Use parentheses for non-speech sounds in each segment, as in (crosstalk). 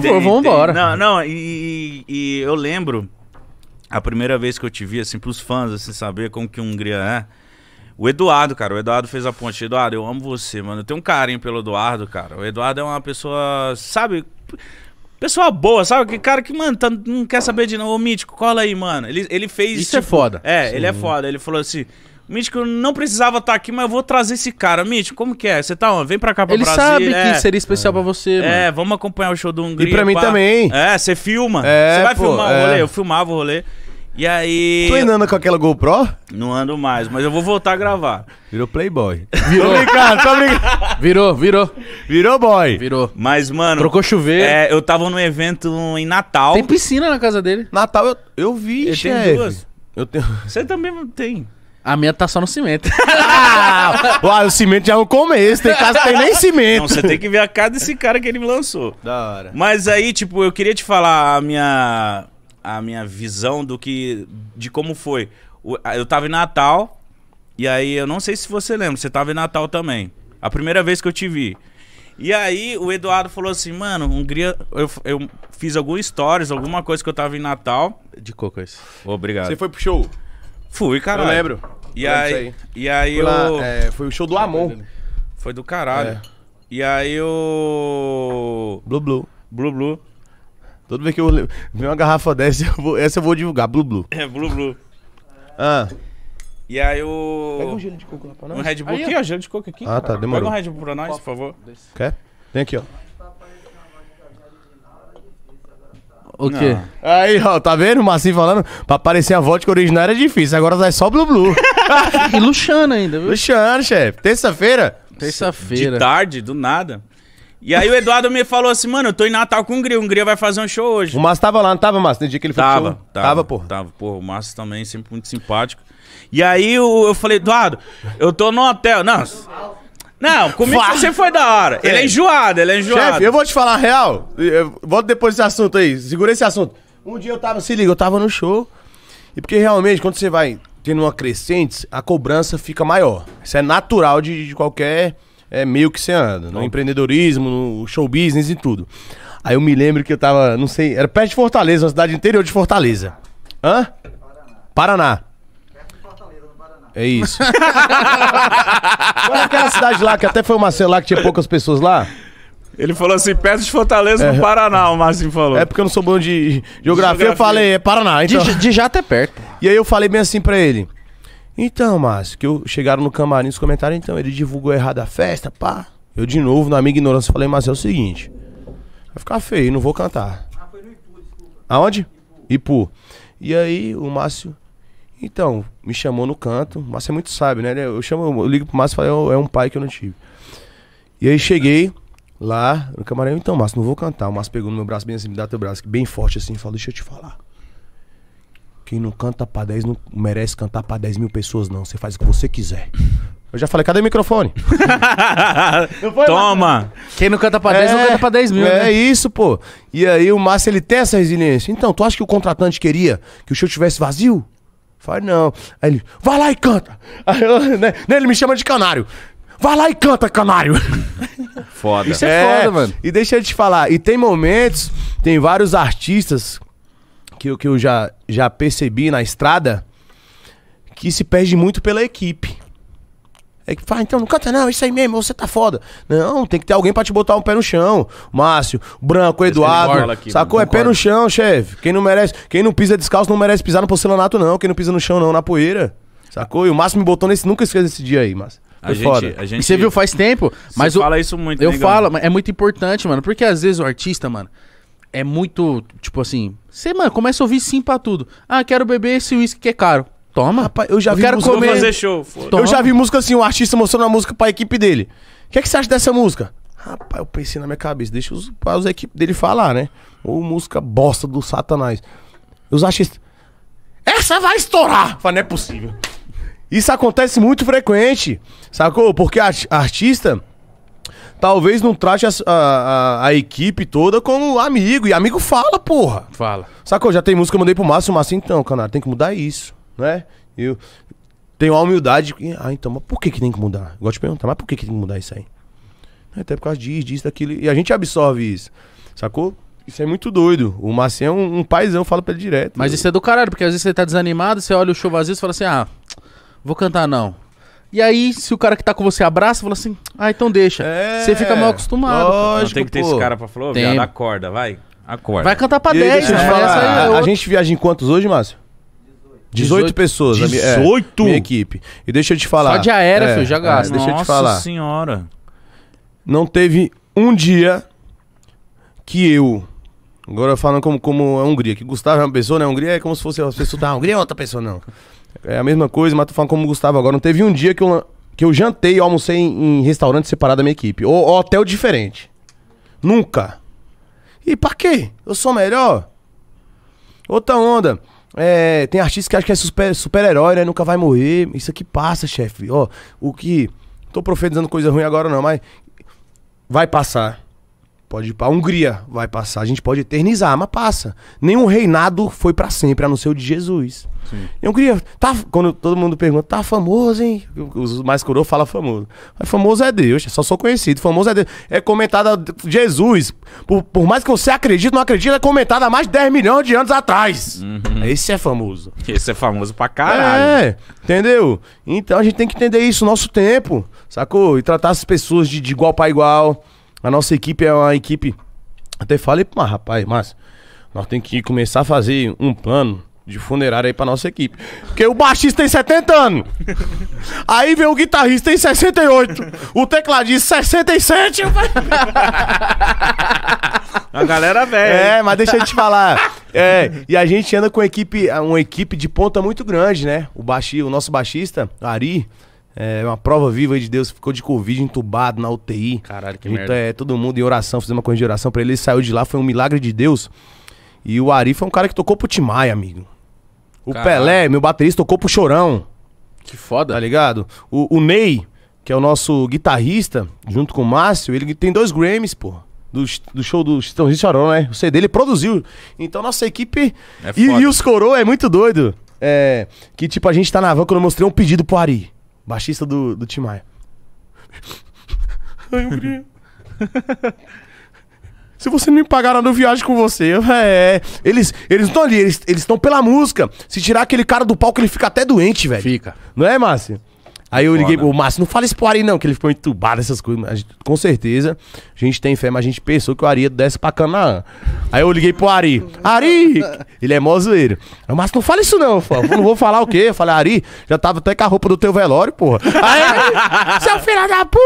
vamos embora. Não, não e, e, eu lembro a primeira vez que eu te vi, assim, pros fãs, assim, saber como que Hungria é. O Eduardo, cara, o Eduardo fez a ponte. Eduardo, eu amo você, mano. Eu tenho um carinho pelo Eduardo, cara. O Eduardo é uma pessoa, sabe? Pessoa boa, sabe? Que cara que, mano, tá, não quer saber de novo. Ô, Mítico, cola aí, mano. Ele, ele fez. Isso é tipo, é foda. É, Sim. ele é foda. Ele falou assim. Mítico não precisava estar tá aqui, mas eu vou trazer esse cara. Mítico, como que é? Você tá onde? Vem pra cá, pra Ele Brasil. sabe é. que seria especial é. pra você. É, mano. É, vamos acompanhar o show do Hungria. E pra mim também. É, você filma. É, você vai pô, filmar é. o rolê? Eu filmava o rolê. E aí. Tu ainda anda com aquela GoPro? Não ando mais, mas eu vou voltar a gravar. Virou Playboy. Virou. tô brincando, tô brincando. Virou, virou. Virou boy. Virou. Mas, mano. Trocou chuveiro. É, eu tava num evento em Natal. Tem piscina na casa dele. Natal eu, eu vi, eu Tenho duas. Eu tenho... Você também não tem. A minha tá só no cimento. (laughs) Ah, o cimento já é um começo, tem casa tem nem cimento. Não, você tem que ver a cara desse cara que ele me lançou. Da hora. Mas aí, tipo, eu queria te falar a minha a minha visão do que de como foi. Eu tava em Natal e aí eu não sei se você lembra, você tava em Natal também. A primeira vez que eu te vi. E aí o Eduardo falou assim, mano, Hungria. Eu, eu fiz alguns stories, alguma coisa que eu tava em Natal. De cocas. Obrigado. Você foi pro show? Fui, cara. Eu lembro. E aí, aí, e aí foi eu... é, foi o show do Amon. Foi do caralho. É. E aí eu... Blu Blu. Blu Blu. Toda vez que eu ver uma garrafa dessa, (laughs) eu vou... essa eu vou divulgar, Blu Blu. É, Blu Blu. ah... E aí o. Pega um gelo de coco lá pra nós. Um Red Bull aí, aqui, ó. Gelo de coco aqui. Ah, cara. tá, demorou. Pega um Red Bull pra nós, por favor. Quer? Tem aqui, ó. O quê? Aí, ó, tá vendo o Marcinho falando? Pra aparecer a vodka original era difícil, agora vai só Blu Blu. (laughs) e luxando ainda, viu? Luxana, chefe. Terça-feira? Terça-feira. De tarde, do nada. E aí o Eduardo me falou assim, mano, eu tô em Natal com o Gril, o Gril vai fazer um show hoje. O Márcio tava lá, não tava, Márcio? No dia que ele foi tava, show? Tava, tava, porra. Tava, porra. O Márcio também, sempre muito simpático. E aí eu, eu falei, Eduardo, eu tô no hotel. Não, não, comigo Fá. você foi da hora. Ele é, é. enjoado, ele é enjoado. Chefe, eu vou te falar a real. volto depois desse assunto aí. Segura esse assunto. Um dia eu tava, se liga, eu tava no show. E porque realmente, quando você vai tendo uma crescente, a cobrança fica maior. Isso é natural de, de qualquer é, meio que você anda. No Bom. empreendedorismo, no show business e tudo. Aí eu me lembro que eu tava, não sei, era perto de Fortaleza, uma cidade interior de Fortaleza. Hã? Paraná. Paraná. É isso. (laughs) Qual é aquela cidade lá que até foi uma Marcelo lá que tinha poucas pessoas lá? Ele falou assim, perto de Fortaleza, no é. Paraná, o Márcio falou. É porque eu não sou bom de geografia, eu falei, é Paraná. Então... De, de jato é perto. E aí eu falei bem assim pra ele. Então, Márcio, que eu chegaram no camarim os comentários, então, ele divulgou errado a festa, pá. Eu de novo, na minha ignorância, falei, Márcio, é o seguinte. Vai ficar feio, não vou cantar. Ah, foi no Ipu, desculpa. Aonde? Ipu. E aí o Márcio então, me chamou no canto. Márcio é muito sábio, né? É, eu, chamo, eu ligo pro Márcio e falo, é, é um pai que eu não tive. E aí cheguei lá no camarim. Então, Márcio, não vou cantar. O Márcio pegou no meu braço bem assim, me dá teu braço, bem forte assim, falou, deixa eu te falar. Quem não canta pra 10 não merece cantar pra 10 mil pessoas, não. Você faz o que você quiser. Eu já falei, cadê o microfone? (laughs) foi, Toma! Quem não canta pra 10 é, não canta pra 10 mil. Né? É né? isso, pô. E aí o Márcio, ele tem essa resiliência. Então, tu acha que o contratante queria que o show tivesse vazio? Falei, não. Aí ele, vai lá e canta. Aí eu, né, né, ele me chama de canário. Vai lá e canta, canário. (laughs) Foda. Isso é, é foda, mano. E deixa eu te falar, e tem momentos, tem vários artistas que, eu, que eu já, já percebi na estrada que se perde muito pela equipe. É que fala, ah, então não canta não, é isso aí mesmo, você tá foda. Não, tem que ter alguém pra te botar um pé no chão. Márcio, Branco, Eduardo. Aqui, sacou? É pé no chão, chefe. Quem não merece, quem não pisa descalço não merece pisar no porcelanato, não. Quem não pisa no chão, não, na poeira. Sacou? E o Márcio me botou nesse. Nunca esqueça esse dia aí, Márcio. Foi a gente, foda. A gente... E você viu faz tempo, mas. Você o... fala isso muito, Eu negão. Né, falo, é muito importante, mano. Porque às vezes o artista, mano, é muito, tipo assim. Você, mano, começa a ouvir sim pra tudo. Ah, quero beber esse uísque que é caro. Toma. Rapaz, eu já eu vi quero música. Comer. fazer show. Eu já vi música assim, o artista mostrando a música pra equipe dele. O que, é que você acha dessa música? Rapaz, eu pensei na minha cabeça, deixa os, os equipes dele falar, né? Ou música bosta do Satanás. Os artistas. Essa vai estourar! Fala, não é possível. Isso acontece muito frequente, sacou? Porque a, a artista talvez não trate a, a, a, equipe toda como amigo. E amigo fala, porra. Fala. Sacou? Já tem música, eu mandei pro Márcio. O Márcio, então, canal, tem que mudar isso né? Eu tenho a humildade. Ah, então, mas por que, que tem que mudar? Eu gosto de perguntar, mas por que, que tem que mudar isso aí? É, até por causa disso, disso, daquilo. E a gente absorve isso, sacou? Isso é muito doido. O Marcinho é um, um paizão, fala pra ele direto. Mas isso é do caralho, porque às vezes você tá desanimado, você olha o show vazio e fala assim: ah, vou cantar não. E aí, se o cara que tá com você abraça, fala assim: ah, então deixa. É, você fica mal acostumado. Lógico, não, tem que ter esse cara pra falar: viado, acorda, vai. Acorda. Vai cantar pra 10, né? é a, a gente viaja em quantos hoje, Márcio? 18, 18 pessoas. 18? minha, é, minha equipe. E deixa eu te falar. Só de aérea, é, filho, já é, gasta. deixa eu te falar. Nossa senhora. Não teve um dia que eu. Agora falando como, como a Hungria, que Gustavo é uma pessoa, né? A Hungria é como se fosse uma pessoa da tá, Hungria é outra pessoa, não. É a mesma coisa, mas tô falando como o Gustavo agora. Não teve um dia que eu, que eu jantei e almocei em, em, restaurante separado da minha equipe. Ou, ou hotel diferente. Nunca. E pra quê? Eu sou melhor? Outra onda. É, tem artista que acha que é super-herói, né? Nunca vai morrer. Isso aqui passa, chefe. Ó, o que. Tô profetizando coisa ruim agora, não, mas. Vai passar. Pode ir pra Hungria, vai passar. A gente pode eternizar, mas passa. Nenhum reinado foi para sempre, a não ser o de Jesus. Sim. E Hungria, tá, quando todo mundo pergunta, tá famoso, hein? Os mais coroa fala famoso. Mas famoso é Deus, só sou conhecido. Famoso é Deus. É comentado Jesus. Por, por mais que você acredite, não acredite, é comentado há mais de 10 milhões de anos atrás. Uhum. Esse é famoso. Esse é famoso pra caralho. É, entendeu? Então a gente tem que entender isso, nosso tempo, sacou? E tratar as pessoas de, de igual para igual a nossa equipe é uma equipe. Até falei, mas rapaz, mas nós temos que começar a fazer um plano de funerário aí pra nossa equipe. Porque o baixista tem 70 anos. (laughs) Aí vem o guitarrista tem 68. O tecladista 67. (laughs) A galera velha. É, mas deixa eu te falar. É, e a gente anda com equipe, uma equipe de ponta muito grande, né? O, baixi, o nosso baixista, Ari, é uma prova viva de Deus, ficou de Covid entubado na UTI. Caralho, que então, merda. É, todo mundo em oração, fizemos uma coisa de oração pra ele, ele saiu de lá, foi um milagre de Deus. E o Ari foi um cara que tocou pro Timai, amigo. O Caralho. Pelé, meu baterista, tocou pro Chorão. Que foda. Tá ligado? O, o Ney, que é o nosso guitarrista, junto com o Márcio, ele tem dois Grammys, pô. Do, do, show do Chitãozinho Chorão, né? O CD ele produziu. Então nossa equipe. É e, e, os coroa é muito doido. É, que tipo, a gente tá na van quando eu mostrei um pedido pro Ari. Baixista do, do Tim Maia. Ai, (laughs) Se você não me pagar nada, eu viajo com você. É. Eles eles estão ali, eles estão pela música. Se tirar aquele cara do palco, ele fica até doente, velho. Fica. Não é, Márcio? Aí eu liguei pro Márcio, não fala pro aí não, que ele ficou entubado, essas coisas. Gente, com certeza, a gente tem fé, mas a gente pensou que o Ari desse pra Canaã. Aí eu liguei pro Ari, Ari, ele é mó zoeiro. Aí o Márcio, não fala isso não, eu não vou falar o quê? Eu falei, Ari, já tava até com a roupa do teu velório, porra. Aí, seu filho da puta!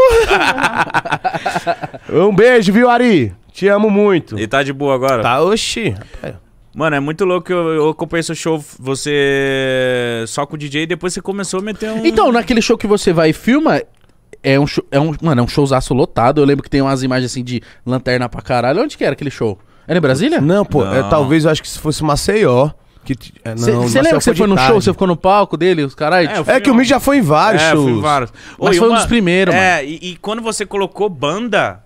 um beijo, viu, Ari? Te amo muito. E tá de boa agora? Tá, oxi. Rapaz. Mano, é muito louco que eu, eu acompanhei seu show, você só com o DJ e depois você começou a meter um. Então, naquele show que você vai e filma, é um show, é um, mano, é um showzaço lotado. Eu lembro que tem umas imagens assim de lanterna pra caralho. Onde que era aquele show? Era é em Brasília? Não, pô, é, Não. É, talvez eu acho que se fosse Maceió. Que, é, Você lembra que você foi de no tarde. show, você ficou no palco dele, os caras? É, É que o em já foi em vários É, eu shows. fui em vários. Mas foi um dos primeiros, é, mano. É, e, e quando você colocou banda,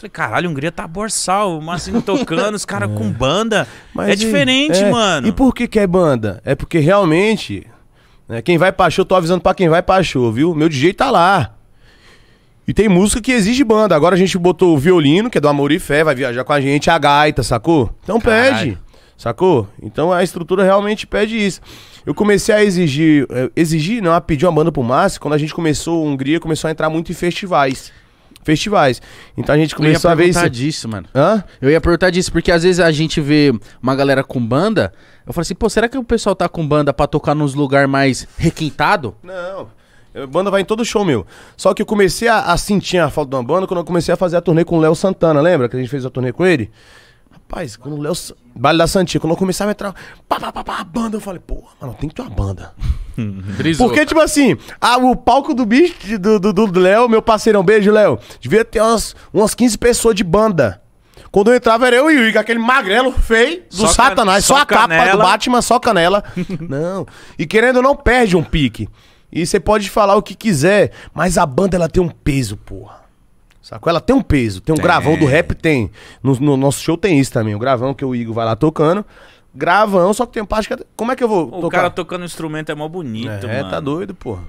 Falei, caralho, a Hungria tá borsal, o Marcinho tá tocando, os (laughs) caras é. com banda. Mas é e, diferente, é. mano. E por que que é banda? É porque realmente, né, quem vai pra show, tô avisando pra quem vai pra show, viu? Meu DJ tá lá. E tem música que exige banda. Agora a gente botou o violino, que é do Amor e Fé, vai viajar com a gente, a gaita, sacou? Então caralho. pede, sacou? Então a estrutura realmente pede isso. Eu comecei a exigir, eh, exigir não, a pedir uma banda pro Márcio, quando a gente começou, a Hungria começou a entrar muito em festivais festivais. Então a gente começou a ver isso. Eu ia perguntar disso, mano. Hã? Eu ia perguntar disso, porque às vezes a gente vê uma galera com banda, eu falo assim, pô, será que o pessoal tá com banda pra tocar nos lugares mais requintado? Não. banda vai em todo show meu. Só que eu comecei a, a sentir a falta de uma banda quando eu comecei a fazer a turnê com o Léo Santana, lembra? Que a gente fez a turnê com ele? Rapaz, quando o Léo. Baile da Santinha, quando eu começava a entrar. Pá, pá, pá, pá, a banda, eu falei, pô, mano, tem que ter uma banda. Uhum. Porque, tipo assim, a, o palco do bicho, do Léo, do, do Léo, meu parceirão, beijo, Léo, devia ter umas, umas 15 pessoas de banda. Quando eu entrava era eu e o Igor, aquele magrelo feio do só Satanás, só, só a canela. capa do Batman, só canela. (laughs) não. E querendo ou não, perde um pique. E você pode falar o que quiser, mas a banda ela tem um peso, porra. Sacou? Ela tem um peso, tem um tem. gravão do rap, tem. No, no, nosso show tem isso também, o gravão que o Igor vai lá tocando gravão, só que tem parte que. Como é que eu vou. O tocar? cara tocando instrumento é mó bonito, é, tá mano. É, tá doido, porra.